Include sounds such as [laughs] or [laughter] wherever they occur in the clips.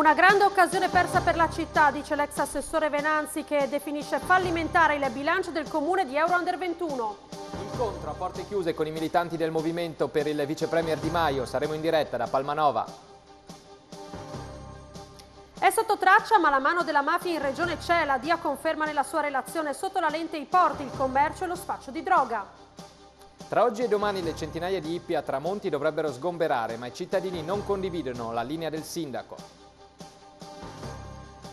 Una grande occasione persa per la città, dice l'ex assessore Venanzi che definisce fallimentare il bilancio del comune di Euro Under 21. Incontro a porte chiuse con i militanti del movimento per il vice premier Di Maio. Saremo in diretta da Palmanova. È sotto traccia ma la mano della mafia in regione c'è. La DIA conferma nella sua relazione sotto la lente i porti, il commercio e lo spaccio di droga. Tra oggi e domani le centinaia di hippie a Tramonti dovrebbero sgomberare, ma i cittadini non condividono la linea del sindaco.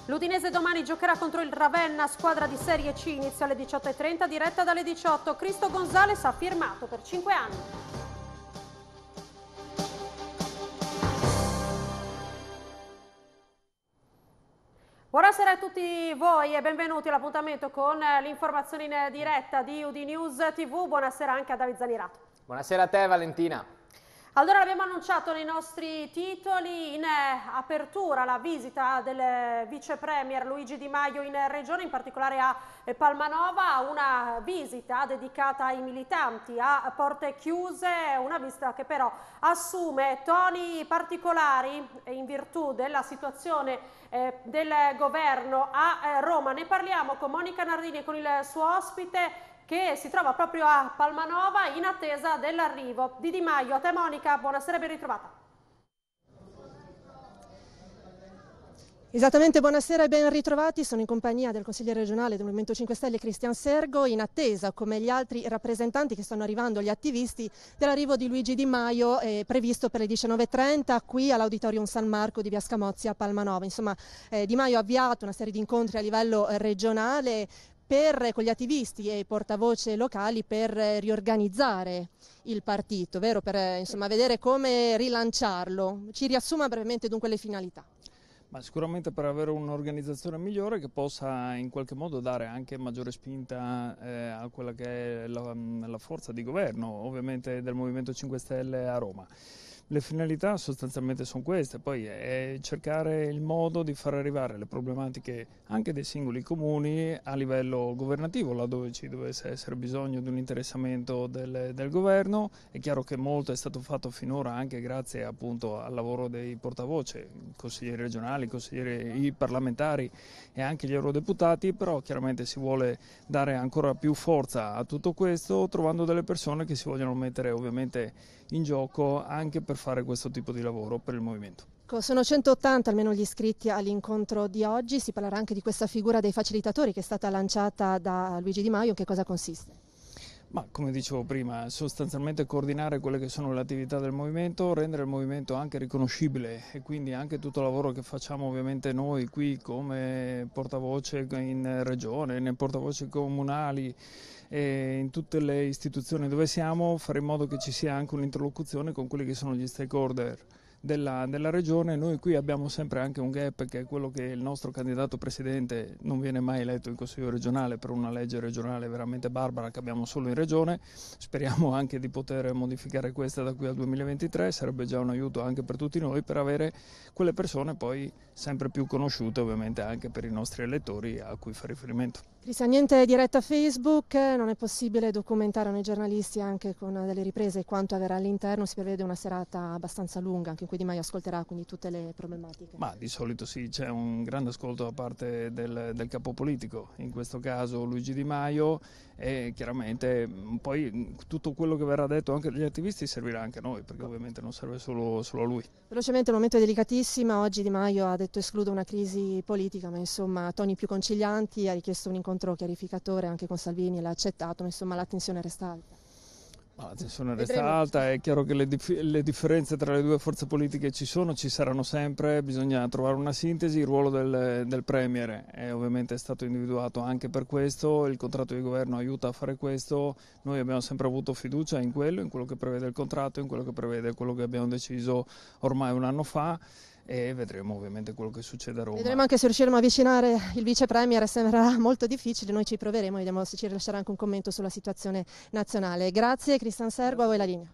L'Udinese domani giocherà contro il Ravenna, squadra di Serie C, inizia alle 18.30, diretta dalle 18. Cristo Gonzales ha firmato per 5 anni. Buonasera a tutti voi e benvenuti all'appuntamento con l'informazione in diretta di Udinews TV. Buonasera anche a David Zanirato. Buonasera a te Valentina. Allora abbiamo annunciato nei nostri titoli in eh, apertura la visita del vice premier Luigi Di Maio in regione, in particolare a eh, Palmanova, una visita dedicata ai militanti a porte chiuse, una visita che però assume toni particolari in virtù della situazione eh, del governo a Roma. Ne parliamo con Monica Nardini e con il suo ospite che si trova proprio a Palmanova in attesa dell'arrivo di Di Maio. A te Monica, buonasera e ben ritrovata. Esattamente, buonasera e ben ritrovati. Sono in compagnia del consigliere regionale del Movimento 5 Stelle Cristian Sergo, in attesa, come gli altri rappresentanti che stanno arrivando, gli attivisti, dell'arrivo di Luigi Di Maio eh, previsto per le 19.30 qui all'Auditorium San Marco di Via Scamozzi a Palmanova. Insomma, eh, Di Maio ha avviato una serie di incontri a livello eh, regionale per, con gli attivisti e i portavoce locali per eh, riorganizzare il partito, vero? per eh, insomma, vedere come rilanciarlo. Ci riassuma brevemente dunque le finalità. Ma sicuramente per avere un'organizzazione migliore che possa in qualche modo dare anche maggiore spinta eh, a quella che è la, la forza di governo, ovviamente del Movimento 5 Stelle a Roma. Le finalità sostanzialmente sono queste, poi è cercare il modo di far arrivare le problematiche anche dei singoli comuni a livello governativo, laddove ci dovesse essere bisogno di un interessamento del, del governo. È chiaro che molto è stato fatto finora anche grazie appunto al lavoro dei portavoce, consiglieri regionali, consiglieri i parlamentari e anche gli eurodeputati, però chiaramente si vuole dare ancora più forza a tutto questo trovando delle persone che si vogliono mettere ovviamente in gioco anche per fare questo tipo di lavoro per il movimento. Ecco, sono 180 almeno gli iscritti all'incontro di oggi, si parlerà anche di questa figura dei facilitatori che è stata lanciata da Luigi Di Maio, in che cosa consiste? Ma come dicevo prima, sostanzialmente coordinare quelle che sono le attività del movimento, rendere il movimento anche riconoscibile e quindi anche tutto il lavoro che facciamo ovviamente noi qui come portavoce in regione, nei portavoce comunali e in tutte le istituzioni dove siamo fare in modo che ci sia anche un'interlocuzione con quelli che sono gli stakeholder della, della, regione. Noi qui abbiamo sempre anche un gap che è quello che il nostro candidato presidente non viene mai eletto in Consiglio regionale per una legge regionale veramente barbara che abbiamo solo in regione. Speriamo anche di poter modificare questa da qui al 2023, sarebbe già un aiuto anche per tutti noi per avere quelle persone poi sempre più conosciute ovviamente anche per i nostri elettori a cui fa riferimento. Cristian, niente diretta a Facebook, non è possibile documentare noi giornalisti anche con delle riprese quanto avverrà all'interno, si prevede una serata abbastanza lunga anche in cui Di Maio ascolterà quindi tutte le problematiche. Ma di solito sì, c'è un grande ascolto da parte del, del capo politico, in questo caso Luigi Di Maio e chiaramente mm, poi mm, tutto quello che verrà detto anche dagli attivisti servirà anche a noi perché ovviamente non serve solo, solo a lui. Velocemente, il momento delicatissimo, oggi Di Maio ha detto escludo una crisi politica ma insomma toni più concilianti, ha richiesto un incontro incontro chiarificatore anche con Salvini, l'ha accettato, ma insomma la tensione resta alta. Ma la tensione resta Vedremo. alta, è chiaro che le, dif le, differenze tra le due forze politiche ci sono, ci saranno sempre, bisogna trovare una sintesi, il ruolo del, del Premier è ovviamente stato individuato anche per questo, il contratto di governo aiuta a fare questo, noi abbiamo sempre avuto fiducia in quello, in quello che prevede il contratto, in quello che prevede quello che abbiamo deciso ormai un anno fa e vedremo ovviamente quello che succede a Roma. Vedremo anche se riusciremo a avvicinare il vice premier, sembrerà [laughs] molto difficile, noi ci proveremo, vediamo se ci rilascerà anche un commento sulla situazione nazionale. Grazie Cristian Sergo, a voi la linea.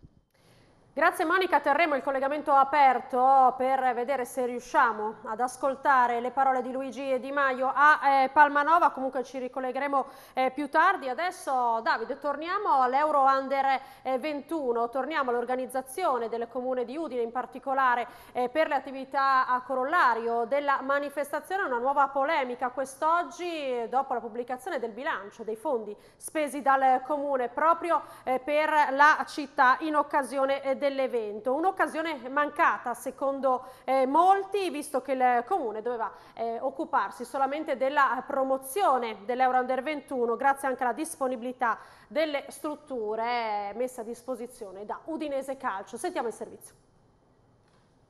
Grazie Monica, terremo il collegamento aperto per vedere se riusciamo ad ascoltare le parole di Luigi e Di Maio a eh, Palmanova, comunque ci ricollegheremo eh, più tardi. Adesso Davide, torniamo all'Euro Under eh, 21, torniamo all'organizzazione del comune di Udine, in particolare eh, per le attività a corollario della manifestazione, una nuova polemica quest'oggi dopo la pubblicazione del bilancio dei fondi spesi dal comune proprio eh, per la città in occasione del eh, dell'evento. Un'occasione mancata secondo eh, molti, visto che il Comune doveva eh, occuparsi solamente della promozione dell'Euro Under 21, grazie anche alla disponibilità delle strutture eh, messe a disposizione da Udinese Calcio. Sentiamo il servizio.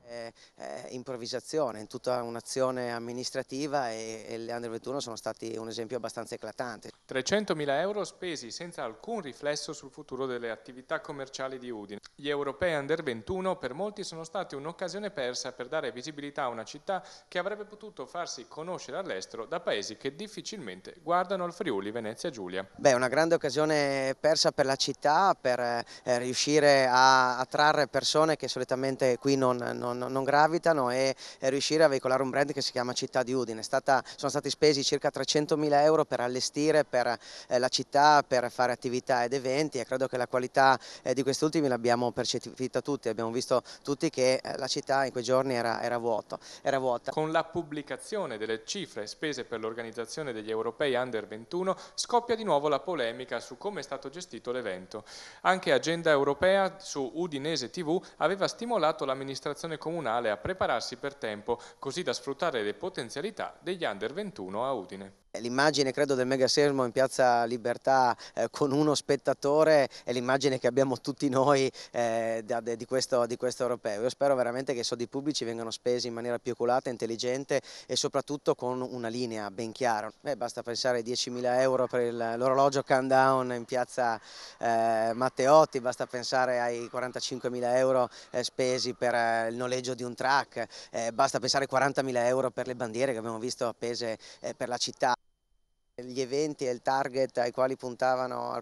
Eh, eh, improvvisazione, in tutta un'azione amministrativa e, e le Under 21 sono stati un esempio abbastanza eclatante. 300.000 euro spesi senza alcun riflesso sul futuro delle attività commerciali di Udine. Gli europei Under 21 per molti sono stati un'occasione persa per dare visibilità a una città che avrebbe potuto farsi conoscere all'estero da paesi che difficilmente guardano al Friuli Venezia Giulia. Beh, una grande occasione persa per la città, per eh, riuscire a attrarre persone che solitamente qui non, non non, non gravitano e, e, riuscire a veicolare un brand che si chiama Città di Udine. Stata, sono stati spesi circa 300.000 euro per allestire per eh, la città, per fare attività ed eventi e credo che la qualità eh, di questi ultimi l'abbiamo percepita tutti, abbiamo visto tutti che eh, la città in quei giorni era, era, vuoto, era vuota. Con la pubblicazione delle cifre spese per l'organizzazione degli europei Under 21 scoppia di nuovo la polemica su come è stato gestito l'evento. Anche Agenda Europea su Udinese TV aveva stimolato l'amministrazione comunale a prepararsi per tempo così da sfruttare le potenzialità degli under 21 a Udine. L'immagine credo del megasermo in piazza Libertà eh, con uno spettatore è l'immagine che abbiamo tutti noi eh, da, de, di, questo, di, questo, europeo. Io spero veramente che i soldi pubblici vengano spesi in maniera più oculata, intelligente e soprattutto con una linea ben chiara. Beh, basta pensare ai 10.000 euro per l'orologio countdown in piazza eh, Matteotti, basta pensare ai 45.000 euro eh, spesi per eh, il noleggio di un track, eh, basta pensare ai 40.000 euro per le bandiere che abbiamo visto appese per la città. Gli eventi e il target al quale puntavano,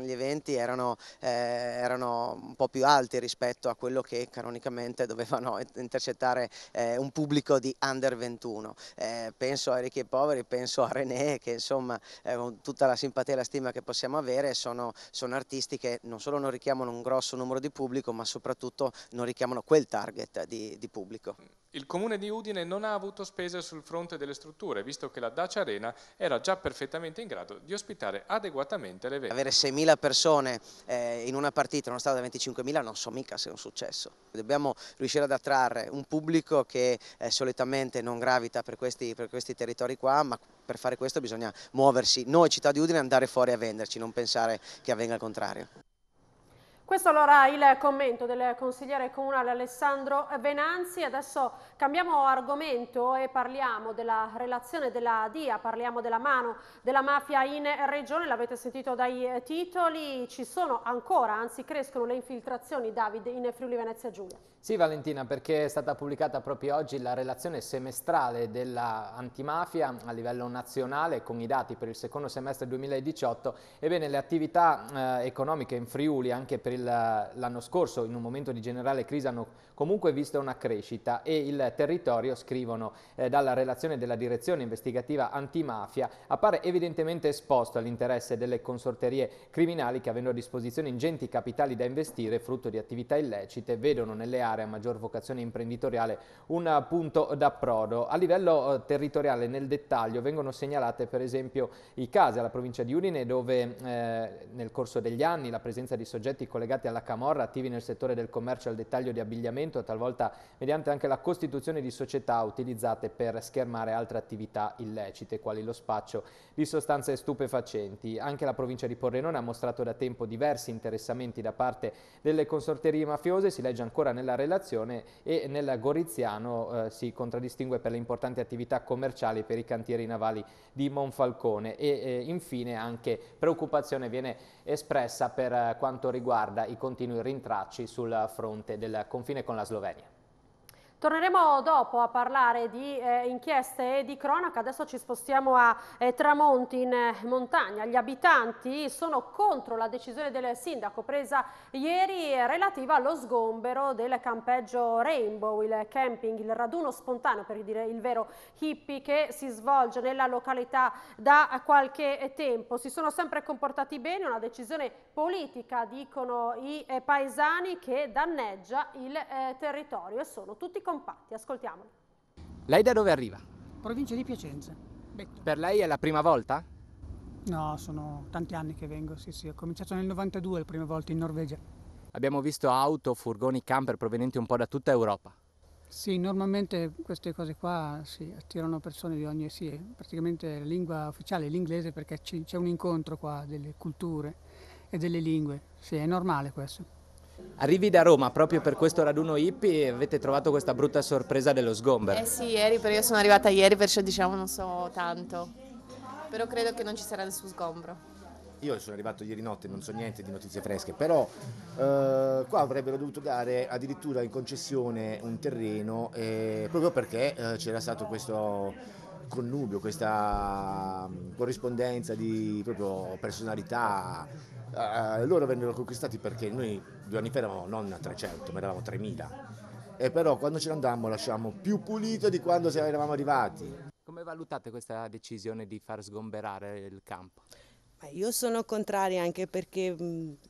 gli eventi erano, eh, erano, un po' più alti rispetto a quello che canonicamente dovevano [laughs] intercettare eh, un pubblico di under 21. Eh, penso ai ricchi e poveri, penso a René che insomma eh, con tutta la simpatia e la stima che possiamo avere sono, sono, artisti che non solo non richiamano un grosso numero di pubblico ma soprattutto non richiamano quel target di, di pubblico. Il comune di Udine non ha avuto spese sul fronte delle strutture, visto che la Dacia Arena era già perfettamente in grado di ospitare adeguatamente le l'evento. Avere 6.000 persone eh, in una partita in uno stato da 25.000 non so mica se è un successo. Dobbiamo riuscire ad attrarre un pubblico che eh, solitamente non gravita per questi, per questi territori qua, ma per fare questo bisogna muoversi. Noi città di Udine andare fuori a venderci, non pensare che avvenga il contrario. Questo allora il commento del consigliere comunale Alessandro Venanzi. Adesso cambiamo argomento e parliamo della relazione della DIA, parliamo della mano della mafia in regione, l'avete sentito dai eh, titoli, ci sono ancora, anzi crescono le infiltrazioni, David, in Friuli Venezia Giulia. Sì Valentina, perché è stata pubblicata proprio oggi la relazione semestrale dell'antimafia a livello nazionale con i dati per il secondo semestre 2018. Ebbene, le attività eh, economiche in Friuli, anche per per l'anno scorso in un momento di generale crisi hanno comunque visto una crescita e il territorio, scrivono eh, dalla relazione della direzione investigativa antimafia, appare evidentemente esposto all'interesse delle consorterie criminali che avendo a disposizione ingenti capitali da investire frutto di attività illecite vedono nelle aree a maggior vocazione imprenditoriale un punto d'approdo. A livello eh, territoriale nel dettaglio vengono segnalate per esempio i casi alla provincia di Udine dove eh, nel corso degli anni la presenza di soggetti collettivi collegati alla Camorra, attivi nel settore del commercio al dettaglio di abbigliamento, talvolta mediante anche la costituzione di società utilizzate per schermare altre attività illecite, quali lo spaccio di sostanze stupefacenti. Anche la provincia di Porrenone ha mostrato da tempo diversi interessamenti da parte delle consorterie mafiose, si legge ancora nella relazione, e nel Goriziano eh, si contraddistingue per le importanti attività commerciali per i cantieri navali di Monfalcone e eh, infine anche preoccupazione viene espressa per eh, quanto riguarda riguarda i continui rintracci sul fronte del confine con la Slovenia. Torneremo dopo a parlare di eh, inchieste e di cronaca, adesso ci spostiamo a eh, Tramonti in eh, montagna. Gli abitanti sono contro la decisione del sindaco presa ieri relativa allo sgombero del campeggio Rainbow, il camping, il raduno spontaneo per dire il vero hippie che si svolge nella località da qualche tempo. Si sono sempre comportati bene, una decisione politica dicono i eh, paesani che danneggia il eh, territorio e sono tutti contenti compatti. Ascoltiamoli. Lei da dove arriva? Provincia di Piacenza. Betto. Per lei è la prima volta? No, sono tanti anni che vengo, sì sì, ho cominciato nel 92 la prima volta in Norvegia. Abbiamo visto auto, furgoni, camper provenienti un po' da tutta Europa. Sì, normalmente queste cose qua sì, attirano persone di ogni sì, praticamente la lingua ufficiale è l'inglese perché c'è un incontro qua delle culture e delle lingue, sì, è normale questo. Arrivi da Roma proprio per questo raduno hippie e avete trovato questa brutta sorpresa dello sgomber. Eh sì, ieri, però io sono arrivata ieri, perciò diciamo non so tanto. Però credo che non ci sarà nessun sgombro. Io sono arrivato ieri notte, non so niente di notizie fresche, però eh, qua avrebbero dovuto dare addirittura in concessione un terreno eh, proprio perché eh, c'era stato questo connubio, questa mm, corrispondenza di proprio personalità eh, eh, loro vennero conquistati perché noi due anni fa eravamo non 300, ma eravamo 3000. E però quando ce ne andammo lasciamo più pulito di quando eravamo arrivati. Come valutate questa decisione di far sgomberare il campo? Io sono contraria anche perché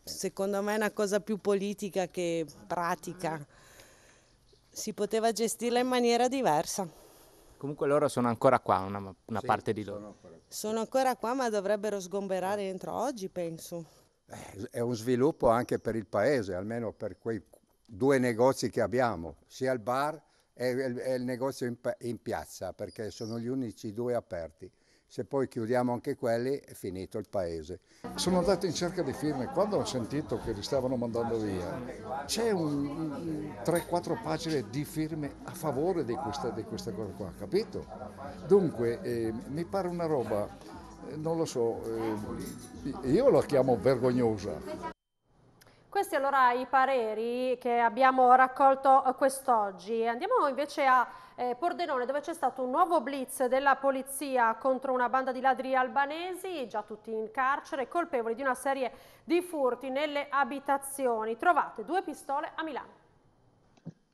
secondo me è una cosa più politica che pratica. Si poteva gestirla in maniera diversa. Comunque loro sono ancora qua, una, una sì, parte di loro. Sono ancora qua, ma dovrebbero sgomberare entro oggi, penso. Eh, è un sviluppo anche per il paese, almeno per quei due negozi che abbiamo, sia il bar e il, negozio in, piazza, perché sono gli unici due aperti. Se poi chiudiamo anche quelli è finito il paese. Sono andato in cerca di firme, quando ho sentito che li stavano mandando via, c'è un, 3-4 pagine di firme a favore di questa, di questa cosa qua, capito? Dunque eh, mi pare una roba eh, non lo so, eh, io la chiamo vergognosa. Questi allora i pareri che abbiamo raccolto quest'oggi. Andiamo invece a eh, Pordenone dove c'è stato un nuovo blitz della polizia contro una banda di ladri albanesi, già tutti in carcere, colpevoli di una serie di furti nelle abitazioni. Trovate due pistole a Milano.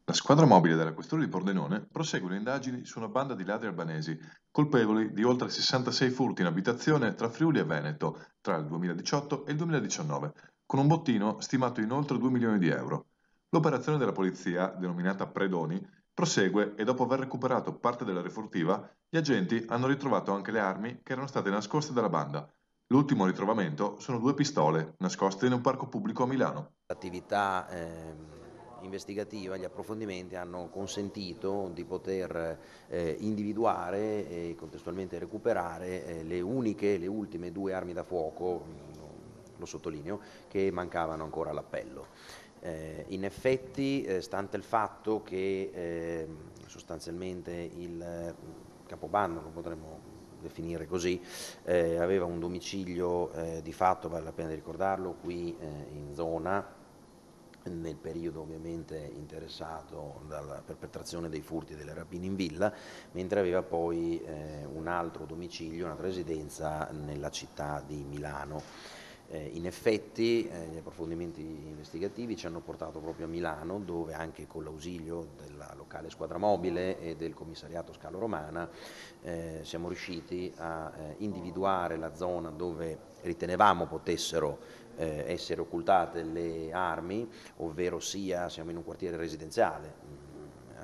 La squadra mobile della questura di Pordenone prosegue le indagini su una banda di ladri albanesi, colpevoli di oltre 66 furti in abitazione tra Friuli e Veneto tra il 2018 e il 2019, con un bottino stimato in oltre 2 milioni di euro. L'operazione della polizia, denominata Predoni, prosegue e dopo aver recuperato parte della refurtiva, gli agenti hanno ritrovato anche le armi che erano state nascoste dalla banda. L'ultimo ritrovamento sono due pistole nascoste in un parco pubblico a Milano. L'attività eh, investigativa, gli approfondimenti hanno consentito di poter eh, individuare e contestualmente recuperare eh, le uniche, le ultime due armi da fuoco, mm, lo sottolineo, che mancavano ancora all'appello. Eh, in effetti, eh, stante il fatto che ehm, sostanzialmente il mm, Capobanno, lo potremmo definire così, eh, aveva un domicilio eh, di fatto, vale la pena ricordarlo, qui in zona, nel periodo ovviamente interessato dalla perpetrazione dei furti e delle rapine in villa, mentre aveva poi eh, un altro domicilio, una residenza nella città di Milano. Eh, in effetti eh, gli approfondimenti investigativi ci hanno portato proprio a Milano dove anche con l'ausilio della locale squadra mobile e del commissariato Scalo Romana eh, siamo riusciti a eh, individuare la zona dove ritenevamo potessero eh, essere occultate le armi, ovvero sia siamo in un quartiere residenziale,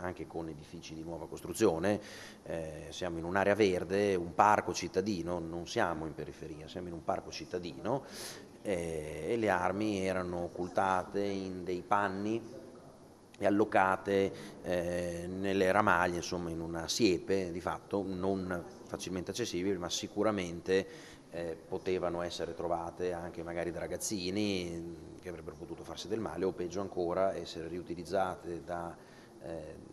anche con edifici di nuova costruzione, eh, siamo in un'area verde, un parco cittadino, non siamo in periferia, siamo in un parco cittadino eh, e le armi erano occultate in dei panni e allocate eh, nelle ramaglie, insomma in una siepe di fatto, non facilmente accessibile, ma sicuramente eh, potevano essere trovate anche magari da ragazzini che avrebbero potuto farsi del male o peggio ancora essere riutilizzate da eh,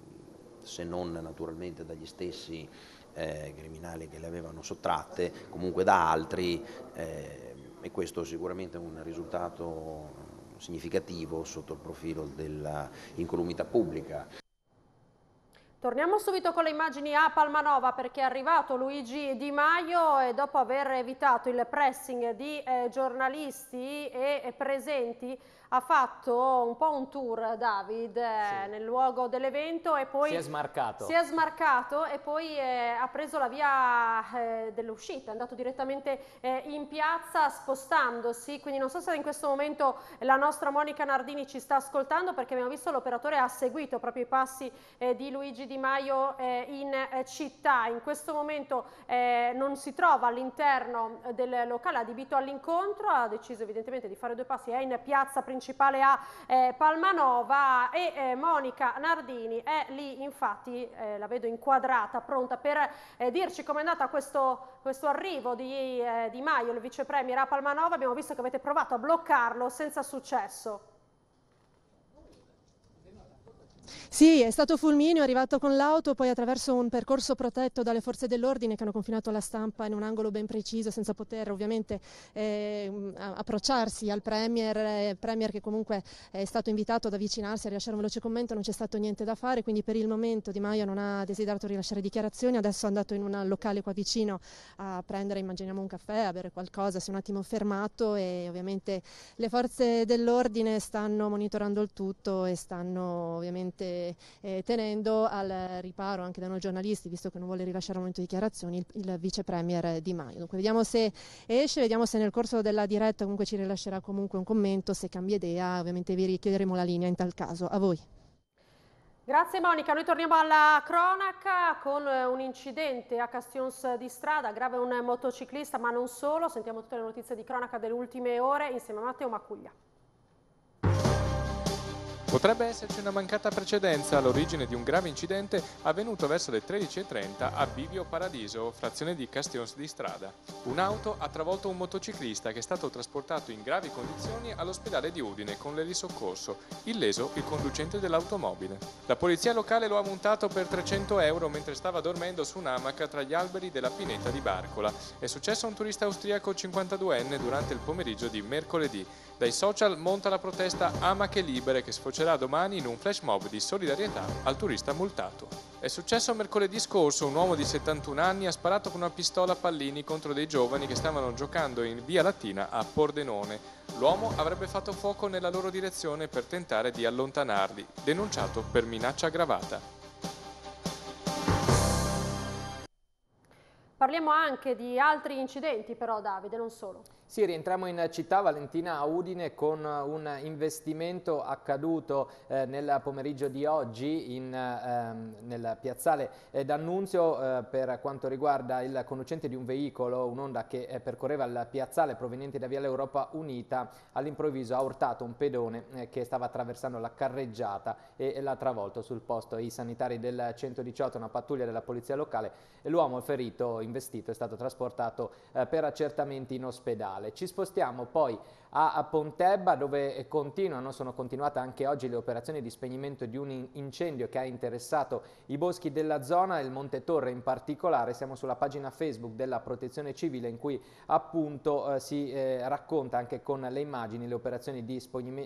se non naturalmente dagli stessi eh, criminali che le avevano sottratte, comunque da altri eh, e questo sicuramente è un risultato significativo sotto il profilo dell'incolumità pubblica. Torniamo subito con le immagini a Palmanova perché è arrivato Luigi Di Maio e dopo aver evitato il pressing di eh, giornalisti e presenti ha fatto un po' un tour David eh, nel luogo dell'evento e poi si è smarcato, si è smarcato e poi eh, ha preso la via eh, dell'uscita, è andato direttamente eh, in piazza spostandosi, quindi non so se in questo momento la nostra Monica Nardini ci sta ascoltando perché abbiamo visto l'operatore ha seguito proprio i passi eh, di Luigi Di Maio eh, in città, in questo momento non si trova all'interno del locale adibito all'incontro, ha deciso evidentemente di fare due passi, è in piazza principale principale a eh, Palmanova e eh, Monica Nardini è lì infatti, eh, la vedo inquadrata, pronta per eh, dirci com'è andata questo, questo arrivo di eh, Di Maio, il vicepremier a Palmanova, abbiamo visto che avete provato a bloccarlo senza successo. Sì, è stato Fulminio, è arrivato con l'auto, poi attraverso un percorso protetto dalle forze dell'ordine che hanno confinato la stampa in un angolo ben preciso, senza poter ovviamente eh, approcciarsi al Premier, eh, Premier che comunque è stato invitato ad avvicinarsi, a rilasciare un veloce commento, non c'è stato niente da fare, quindi per il momento Di Maio non ha desiderato rilasciare dichiarazioni, adesso è andato in un locale qua vicino a prendere, immaginiamo, un caffè, a bere qualcosa, si è un attimo fermato e ovviamente le forze dell'ordine stanno monitorando il tutto e stanno ovviamente eh, tenendo al riparo anche da noi giornalisti, visto che non vuole rilasciare al momento dichiarazioni, il, il vice premier Di Maio. Dunque vediamo se esce, vediamo se nel corso della diretta comunque ci rilascerà comunque un commento, se cambia idea ovviamente vi richiederemo la linea in tal caso. A voi. Grazie Monica, noi torniamo alla cronaca con eh, un incidente a Castions di strada, grave un motociclista ma non solo, sentiamo tutte le notizie di cronaca delle ultime ore insieme a Matteo Macuglia. Potrebbe esserci una mancata precedenza all'origine di un grave incidente avvenuto verso le 13.30 a Bivio Paradiso, frazione di Castions di Strada. Un'auto ha travolto un motociclista che è stato trasportato in gravi condizioni all'ospedale di Udine con l'elisoccorso, illeso il conducente dell'automobile. La polizia locale lo ha montato per 300 euro mentre stava dormendo su un'amaca tra gli alberi della pineta di Barcola. È successo a un turista austriaco 52enne durante il pomeriggio di mercoledì. Dai social monta la protesta Ama che libere che sfocerà domani in un flash mob di solidarietà al turista multato. È successo mercoledì scorso, un uomo di 71 anni ha sparato con una pistola a pallini contro dei giovani che stavano giocando in via Latina a Pordenone. L'uomo avrebbe fatto fuoco nella loro direzione per tentare di allontanarli, denunciato per minaccia aggravata. Parliamo anche di altri incidenti però Davide, non solo. Sì, rientriamo in città, Valentina Udine con un investimento accaduto eh, nel pomeriggio di oggi in, ehm, nel piazzale eh, D'Annunzio eh, per quanto riguarda il conducente di un veicolo, un'onda che eh, percorreva il piazzale proveniente da Viale Europa Unita, all'improvviso ha urtato un pedone eh, che stava attraversando la carreggiata e, e l'ha travolto sul posto. I sanitari del 118, una pattuglia della polizia locale, l'uomo ferito, investito, è stato trasportato per accertamenti in ospedale. Ci spostiamo poi a Pontebba dove eh, continuano, sono continuate anche oggi le operazioni di spegnimento di un incendio che ha interessato i boschi della zona il Monte Torre in particolare. Siamo sulla pagina Facebook della Protezione Civile in cui appunto eh, si eh, racconta anche con le immagini le operazioni di,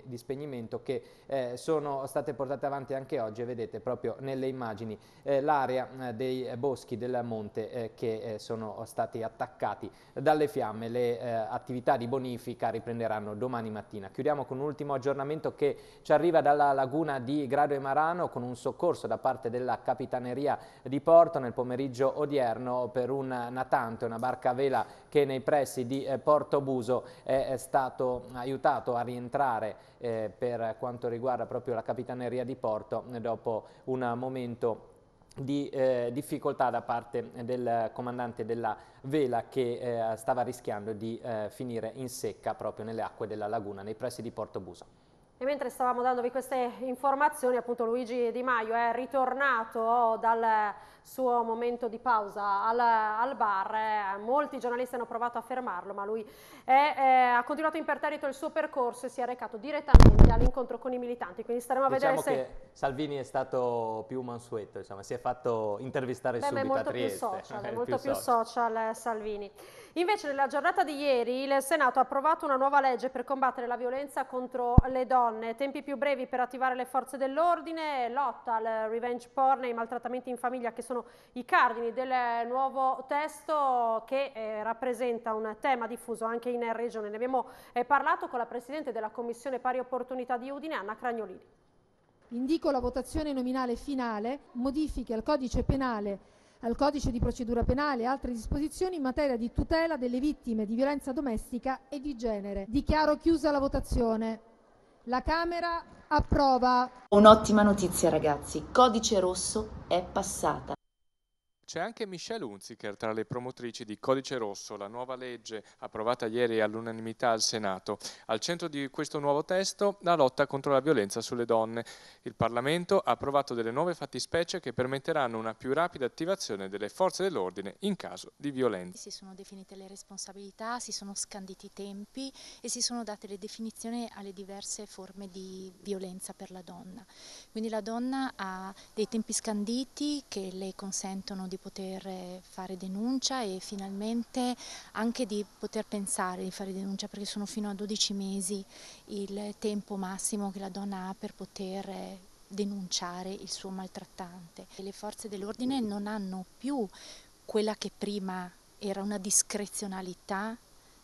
di spegnimento che eh, sono state portate avanti anche oggi e vedete proprio nelle immagini eh, l'area eh, dei boschi del monte che sono stati attaccati dalle fiamme. Le attività di bonifica riprenderanno saranno domani mattina. Chiudiamo con un ultimo aggiornamento che ci arriva dalla laguna di Grado e Marano con un soccorso da parte della Capitaneria di Porto nel pomeriggio odierno per un natante, una barca a vela che nei pressi di eh, Porto Buso è stato aiutato a rientrare eh, per quanto riguarda proprio la Capitaneria di Porto eh, dopo un momento di eh, difficoltà da parte del comandante della vela che eh, stava rischiando di eh, finire in secca proprio nelle acque della laguna nei pressi di Porto Busa. E mentre stavamo dandovi queste informazioni, appunto Luigi Di Maio è ritornato dal suo momento di pausa al, al bar, eh, molti giornalisti hanno provato a fermarlo, ma lui è, eh, ha continuato imperterrito il suo percorso e si è recato direttamente all'incontro con i militanti, quindi staremo a diciamo vedere se... Salvini è stato più mansueto, insomma, si è fatto intervistare Beh, subito molto a Trieste. [laughs] Più social, è molto più social, social eh, Salvini. Invece nella giornata di ieri il Senato ha approvato una nuova legge per combattere la violenza contro le donne, tempi più brevi per attivare le forze dell'ordine, lotta al revenge porn e ai maltrattamenti in famiglia che sono sono i cardini del nuovo testo che eh, rappresenta un tema diffuso anche in Regione. Ne abbiamo eh, parlato con la Presidente della Commissione Pari Opportunità di Udine, Anna Cragnolini. Indico la votazione nominale finale, modifiche al codice penale al codice di procedura penale e altre disposizioni in materia di tutela delle vittime di violenza domestica e di genere. Dichiaro chiusa la votazione. La Camera approva. Un'ottima notizia ragazzi, codice rosso è passata. C'è anche Michelle Hunziker tra le promotrici di Codice Rosso, la nuova legge approvata ieri all'unanimità al Senato. Al centro di questo nuovo testo la lotta contro la violenza sulle donne. Il Parlamento ha approvato delle nuove fattispecie che permetteranno una più rapida attivazione delle forze dell'ordine in caso di violenza. Si sono definite le responsabilità, si sono scanditi i tempi e si sono date le definizioni alle diverse forme di violenza per la donna. Quindi la donna ha dei tempi scanditi che le consentono di di poter fare denuncia e finalmente anche di poter pensare di fare denuncia perché sono fino a 12 mesi il tempo massimo che la donna ha per poter denunciare il suo maltrattante. Le forze dell'ordine non hanno più quella che prima era una discrezionalità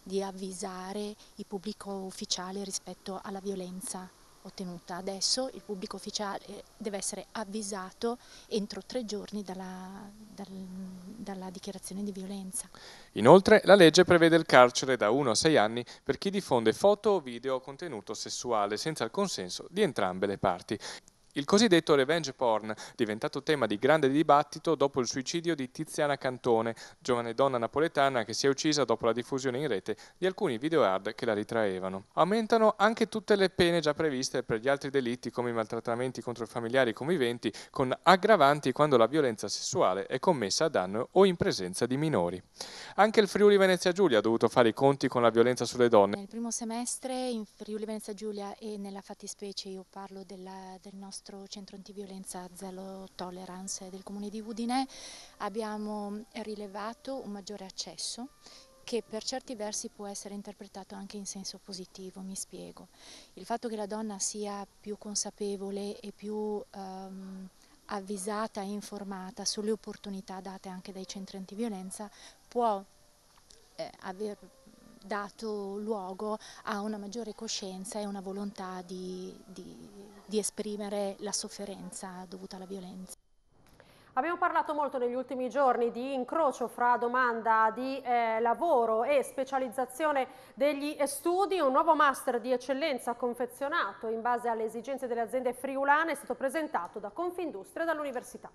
di avvisare il pubblico ufficiale rispetto alla violenza ottenuta. Adesso il pubblico ufficiale deve essere avvisato entro tre giorni dalla, dal, dalla dichiarazione di violenza. Inoltre la legge prevede il carcere da 1 a 6 anni per chi diffonde foto o video o contenuto sessuale senza il consenso di entrambe le parti. Il cosiddetto revenge porn, diventato tema di grande dibattito dopo il suicidio di Tiziana Cantone, giovane donna napoletana che si è uccisa dopo la diffusione in rete di alcuni video hard che la ritraevano. Aumentano anche tutte le pene già previste per gli altri delitti come i maltrattamenti contro i familiari conviventi, con aggravanti quando la violenza sessuale è commessa a danno o in presenza di minori. Anche il Friuli Venezia Giulia ha dovuto fare i conti con la violenza sulle donne. Nel primo semestre in Friuli Venezia Giulia e nella fattispecie io parlo della, del nostro nostro centro antiviolenza Zero Tolerance del comune di Udine abbiamo rilevato un maggiore accesso che per certi versi può essere interpretato anche in senso positivo, mi spiego. Il fatto che la donna sia più consapevole e più ehm, avvisata e informata sulle opportunità date anche dai centri antiviolenza può eh, aver dato luogo a una maggiore coscienza e una volontà di, di di esprimere la sofferenza dovuta alla violenza. Abbiamo parlato molto negli ultimi giorni di incrocio fra domanda di eh, lavoro e specializzazione degli studi. Un nuovo master di eccellenza confezionato in base alle esigenze delle aziende friulane è stato presentato da Confindustria e dall'Università.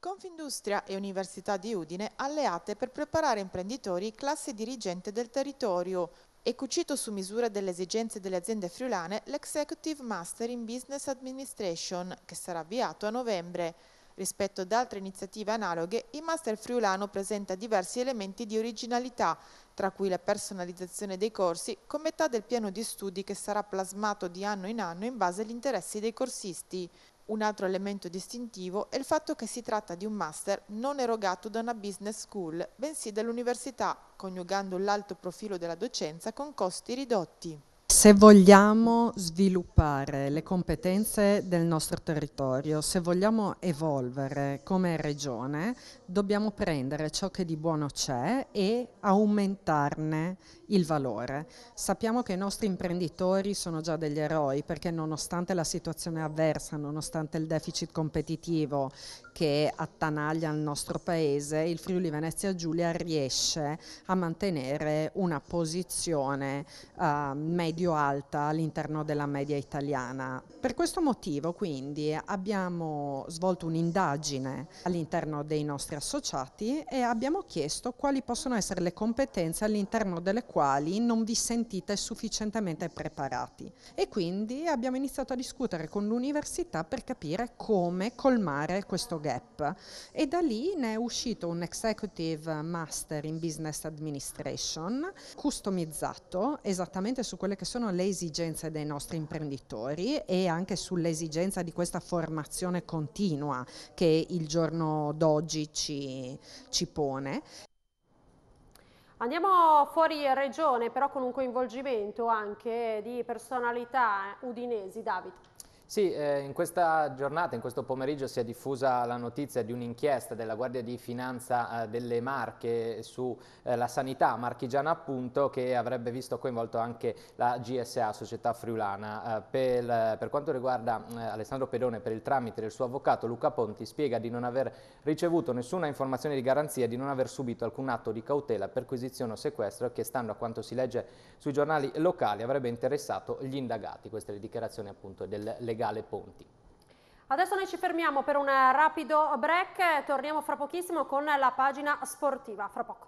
Confindustria e Università di Udine alleate per preparare imprenditori e classe dirigente del territorio e cucito su misura delle esigenze delle aziende friulane l'Executive Master in Business Administration, che sarà avviato a novembre. Rispetto ad altre iniziative analoghe, il Master friulano presenta diversi elementi di originalità, tra cui la personalizzazione dei corsi, con metà del piano di studi che sarà plasmato di anno in anno in base agli interessi dei corsisti. Un altro elemento distintivo è il fatto che si tratta di un master non erogato da una business school, bensì dall'università, coniugando l'alto profilo della docenza con costi ridotti. Se vogliamo sviluppare le competenze del nostro territorio, se vogliamo evolvere come regione, dobbiamo prendere ciò che di buono c'è e aumentarne il valore. Sappiamo che i nostri imprenditori sono già degli eroi perché nonostante la situazione avversa, nonostante il deficit competitivo che attanaglia il nostro paese, il Friuli Venezia Giulia riesce a mantenere una posizione eh, medio-alta all'interno della media italiana. Per questo motivo quindi abbiamo svolto un'indagine all'interno dei nostri associati e abbiamo chiesto quali possono essere le competenze all'interno delle quali non vi sentite sufficientemente preparati e quindi abbiamo iniziato a discutere con l'università per capire come colmare questo gap e da lì ne è uscito un Executive Master in Business Administration customizzato esattamente su quelle che sono le esigenze dei nostri imprenditori e anche sull'esigenza di questa formazione continua che il giorno d'oggi ci ci, ci pone. Andiamo fuori regione però con un coinvolgimento anche di personalità udinesi, David. Sì, eh, in questa giornata, in questo pomeriggio si è diffusa la notizia di un'inchiesta della Guardia di Finanza eh, delle Marche sulla eh, sanità marchigiana appunto che avrebbe visto coinvolto anche la GSA, società friulana. Eh, per, eh, per, quanto riguarda eh, Alessandro Pedone, per il tramite del suo avvocato Luca Ponti spiega di non aver ricevuto nessuna informazione di garanzia, di non aver subito alcun atto di cautela, perquisizione o sequestro che stando a quanto si legge sui giornali locali avrebbe interessato gli indagati. Queste le dichiarazioni appunto del legale legale Ponti. Adesso noi ci fermiamo per un rapido break, torniamo fra pochissimo con la pagina sportiva, fra poco.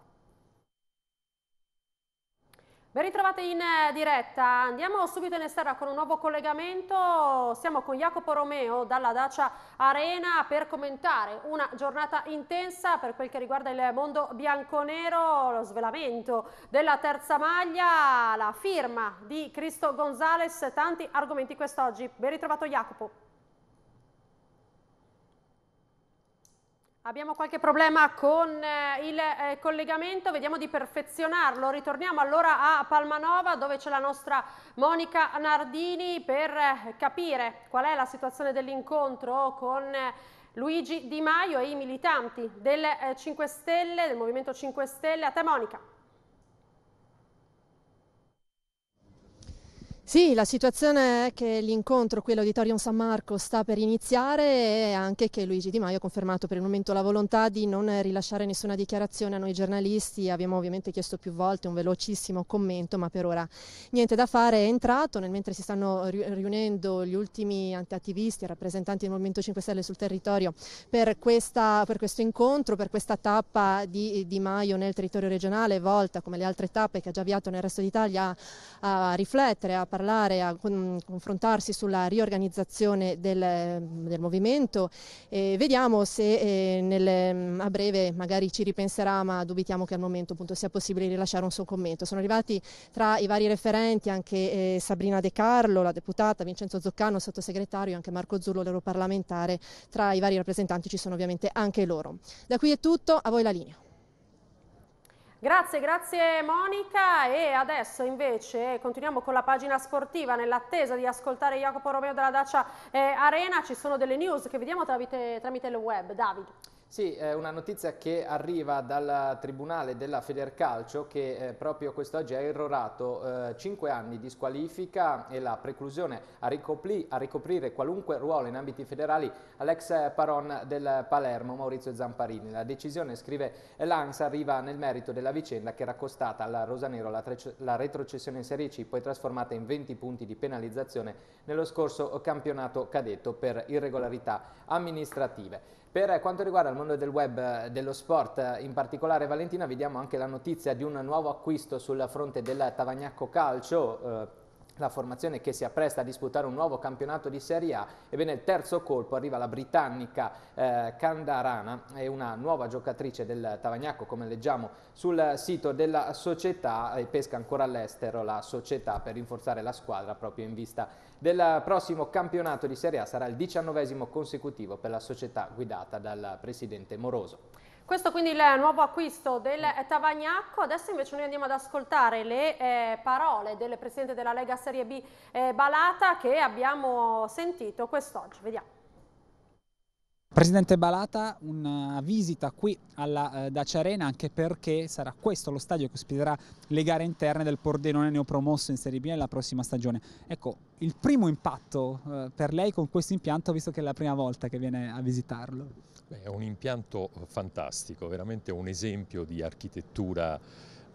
Ben ritrovate in eh, diretta, andiamo subito in esterra con un nuovo collegamento, siamo con Jacopo Romeo dalla Dacia Arena per commentare una giornata intensa per quel che riguarda il mondo bianconero, lo svelamento della terza maglia, la firma di Cristo Gonzales, tanti argomenti quest'oggi. Ben ritrovato Jacopo. Abbiamo qualche problema con eh, il eh, collegamento, vediamo di perfezionarlo. Ritorniamo allora a Palmanova dove c'è la nostra Monica Nardini per eh, capire qual è la situazione dell'incontro con eh, Luigi Di Maio e i militanti del 5 eh, Stelle, del Movimento 5 Stelle. A te Monica. Sì, la situazione è che l'incontro qui all'Auditorium San Marco sta per iniziare e anche che Luigi Di Maio ha confermato per il momento la volontà di non rilasciare nessuna dichiarazione a noi giornalisti. Abbiamo ovviamente chiesto più volte un velocissimo commento, ma per ora niente da fare. È entrato, nel mentre si stanno riunendo gli ultimi attivisti e rappresentanti del Movimento 5 Stelle sul territorio per, questa, per questo incontro, per questa tappa di Di Maio nel territorio regionale, volta come le altre tappe che ha già avviato nel resto d'Italia a riflettere, a parlare, a con, confrontarsi sulla riorganizzazione del, del movimento e vediamo se eh, nel, a breve magari ci ripenserà ma dubitiamo che al momento appunto, sia possibile rilasciare un suo commento. Sono arrivati tra i vari referenti anche eh, Sabrina De Carlo, la deputata, Vincenzo Zoccano, sottosegretario e anche Marco Zullo, l'europarlamentare. Tra i vari rappresentanti ci sono ovviamente anche loro. Da qui è tutto, a voi la linea. Grazie, grazie Monica e adesso invece continuiamo con la pagina sportiva nell'attesa di ascoltare Jacopo Romeo della Dacia eh, Arena, ci sono delle news che vediamo tramite, tramite il web. Davide. Sì, è una notizia che arriva dal Tribunale della Federcalcio che eh, proprio quest'oggi ha errorato eh, 5 anni di squalifica e la preclusione a, ricopri a, ricoprire qualunque ruolo in ambiti federali all'ex paron del Palermo Maurizio Zamparini. La decisione, scrive l'ANSA, arriva nel merito della vicenda che era costata alla Rosanero la, la retrocessione in Serie C poi trasformata in 20 punti di penalizzazione nello scorso campionato cadetto per irregolarità amministrative. Per quanto riguarda il mondo del web, eh, dello sport, eh, in particolare Valentina, vediamo anche la notizia di un nuovo acquisto sul fronte del Tavagnacco Calcio, eh, la formazione che si appresta a disputare un nuovo campionato di Serie A, ebbene il terzo colpo arriva la britannica eh, Candarana, è una nuova giocatrice del Tavagnacco come leggiamo sul sito della società e pesca ancora all'estero la società per rinforzare la squadra proprio in vista del prossimo campionato di Serie A, sarà il diciannovesimo consecutivo per la società guidata dal presidente Moroso. Questo quindi è il nuovo acquisto del Tavagnacco, adesso invece noi andiamo ad ascoltare le eh, parole del Presidente della Lega Serie B eh, Balata che abbiamo sentito quest'oggi, vediamo. Presidente Balata, una visita qui alla eh, Dacia Arena anche perché sarà questo lo stadio che ospiterà le gare interne del Pordenone neopromosso in Serie B nella prossima stagione. Ecco, il primo impatto eh, per lei con questo impianto visto che è la prima volta che viene a visitarlo? Beh, è un impianto eh, fantastico, veramente un esempio di architettura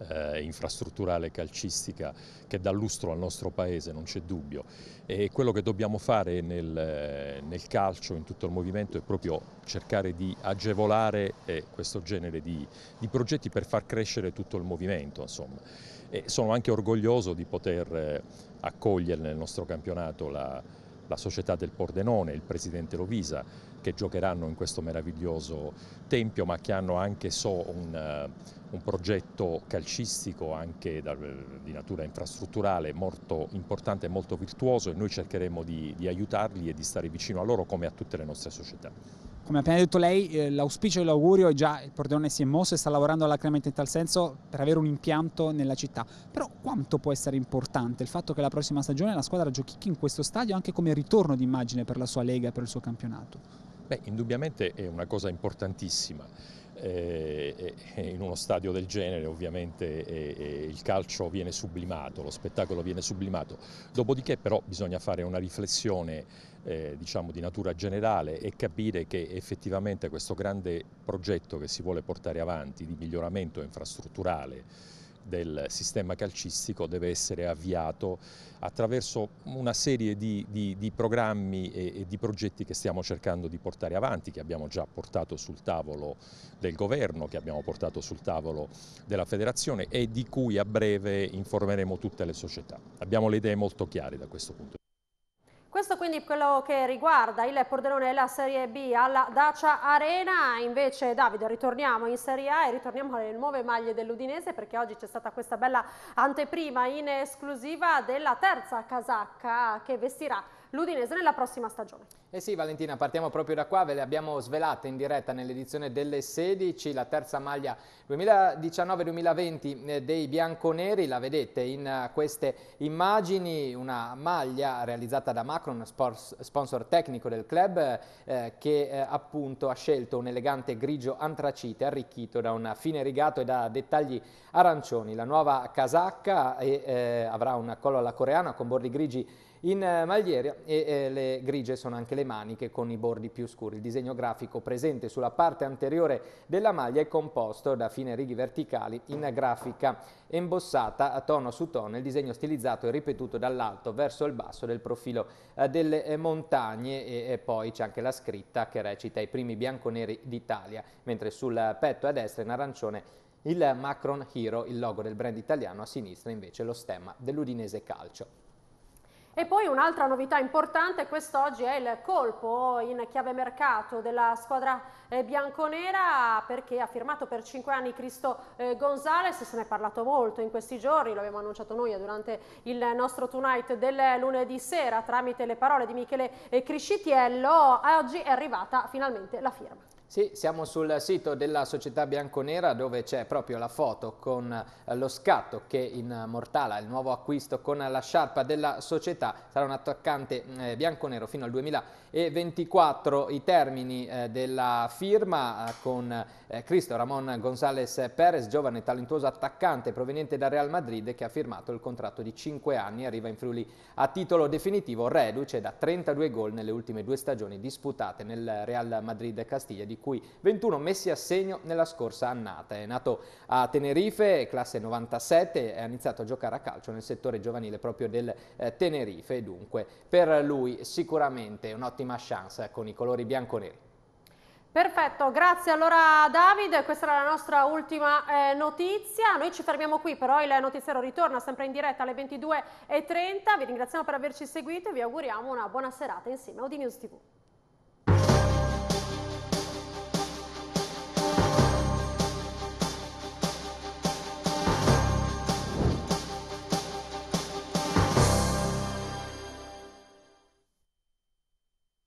eh, infrastrutturale calcistica che dà lustro al nostro paese, non c'è dubbio. E quello che dobbiamo fare nel, nel, calcio, in tutto il movimento, è proprio cercare di agevolare eh, questo genere di, di, progetti per far crescere tutto il movimento. Insomma. E sono anche orgoglioso di poter eh, accogliere nel nostro campionato la la società del Pordenone, il presidente Lovisa, che giocheranno in questo meraviglioso tempio, ma che hanno anche so, un, eh, un, progetto calcistico anche da, eh, di natura infrastrutturale molto importante e molto virtuoso e noi cercheremo di, di aiutarli e di stare vicino a loro come a tutte le nostre società. Come ha appena detto lei, eh, l'auspicio e l'augurio è già il Pordenone si è mosso e sta lavorando alacremente in tal senso per avere un impianto nella città. Però quanto può essere importante il fatto che la prossima stagione la squadra giochi in questo stadio anche come ritorno d'immagine per la sua Lega, per il suo campionato? Beh, indubbiamente è una cosa importantissima. Eh, eh, in uno stadio del genere ovviamente il calcio viene sublimato, lo spettacolo viene sublimato. Dopodiché però bisogna fare una riflessione eh, diciamo di natura generale e capire che effettivamente questo grande progetto che si vuole portare avanti di miglioramento infrastrutturale del sistema calcistico deve essere avviato attraverso una serie di, di, di programmi e, e, di progetti che stiamo cercando di portare avanti, che abbiamo già portato sul tavolo del governo, che abbiamo portato sul tavolo della federazione e di cui a breve informeremo tutte le società. Abbiamo le idee molto chiare da questo punto di vista. Questo quindi quello che riguarda il Pordenone e la Serie B alla Dacia Arena, invece Davide ritorniamo in Serie A e ritorniamo alle nuove maglie dell'Udinese perché oggi c'è stata questa bella anteprima in esclusiva della terza casacca che vestirà l'Udinese nella prossima stagione. Eh sì Valentina, partiamo proprio da qua, ve le abbiamo svelate in diretta nell'edizione delle 16, la terza maglia 2019-2020 eh, dei bianconeri, la vedete in eh, queste immagini, una maglia realizzata da Macron, sponsor tecnico del club, eh, che eh, appunto ha scelto un elegante grigio antracite arricchito da un fine rigato e da dettagli arancioni. La nuova casacca è, eh, eh, avrà un collo alla coreana con bordi grigi in magliera e le grigie sono anche le maniche con i bordi più scuri. Il disegno grafico presente sulla parte anteriore della maglia è composto da fine righe verticali in grafica embossata a tono su tono. Il disegno stilizzato è ripetuto dall'alto verso il basso del profilo eh, delle eh, montagne e poi c'è anche la scritta che recita i primi bianconeri d'Italia, mentre sul petto a destra in arancione il Macron Hero, il logo del brand italiano, a sinistra invece lo stemma dell'Udinese Calcio. E poi un'altra novità importante quest'oggi è il colpo in chiave mercato della squadra eh, bianconera perché ha firmato per 5 anni Cristo eh, Gonzales, se ne è parlato molto in questi giorni, lo abbiamo annunciato noi durante il nostro Tonight del lunedì sera tramite le parole di Michele eh, Criscitiello, oggi è arrivata finalmente la firma. Sì, siamo sul sito della società bianconera dove c'è proprio la foto con eh, lo scatto che immortala il nuovo acquisto con la sciarpa della società. Sarà un attaccante eh, bianconero fino al 2024. I termini eh, della firma con Cristo Ramon González Pérez, giovane e talentuoso attaccante proveniente dal Real Madrid che ha firmato il contratto di 5 anni, arriva in Friuli a titolo definitivo, reduce da 32 gol nelle ultime due stagioni disputate nel Real Madrid Castiglia di di cui 21 messi a segno nella scorsa annata. È nato a Tenerife, classe 97, e ha iniziato a giocare a calcio nel settore giovanile proprio del eh, Tenerife, dunque per lui sicuramente un'ottima chance con i colori bianco-neri. Perfetto, grazie allora Davide, questa era la nostra ultima eh, notizia, noi ci fermiamo qui però il notiziero ritorna sempre in diretta alle 22.30, vi ringraziamo per averci seguito e vi auguriamo una buona serata insieme a Odi TV.